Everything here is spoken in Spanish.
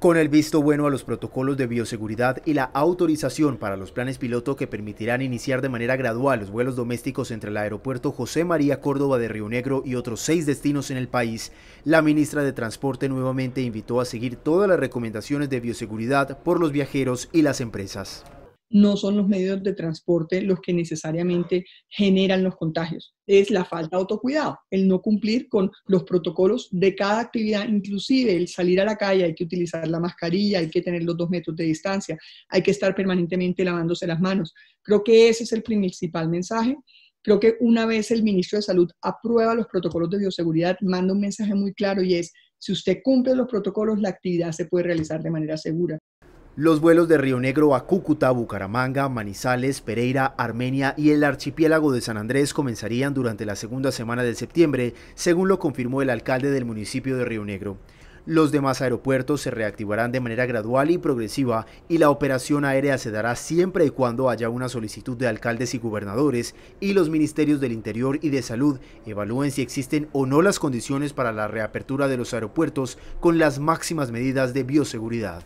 Con el visto bueno a los protocolos de bioseguridad y la autorización para los planes piloto que permitirán iniciar de manera gradual los vuelos domésticos entre el aeropuerto José María Córdoba de Río Negro y otros seis destinos en el país, la ministra de Transporte nuevamente invitó a seguir todas las recomendaciones de bioseguridad por los viajeros y las empresas no son los medios de transporte los que necesariamente generan los contagios, es la falta de autocuidado, el no cumplir con los protocolos de cada actividad, inclusive el salir a la calle, hay que utilizar la mascarilla, hay que tener los dos metros de distancia, hay que estar permanentemente lavándose las manos. Creo que ese es el principal mensaje. Creo que una vez el ministro de Salud aprueba los protocolos de bioseguridad, manda un mensaje muy claro y es, si usted cumple los protocolos, la actividad se puede realizar de manera segura. Los vuelos de Río Negro a Cúcuta, Bucaramanga, Manizales, Pereira, Armenia y el archipiélago de San Andrés comenzarían durante la segunda semana de septiembre, según lo confirmó el alcalde del municipio de Río Negro. Los demás aeropuertos se reactivarán de manera gradual y progresiva y la operación aérea se dará siempre y cuando haya una solicitud de alcaldes y gobernadores y los ministerios del Interior y de Salud evalúen si existen o no las condiciones para la reapertura de los aeropuertos con las máximas medidas de bioseguridad.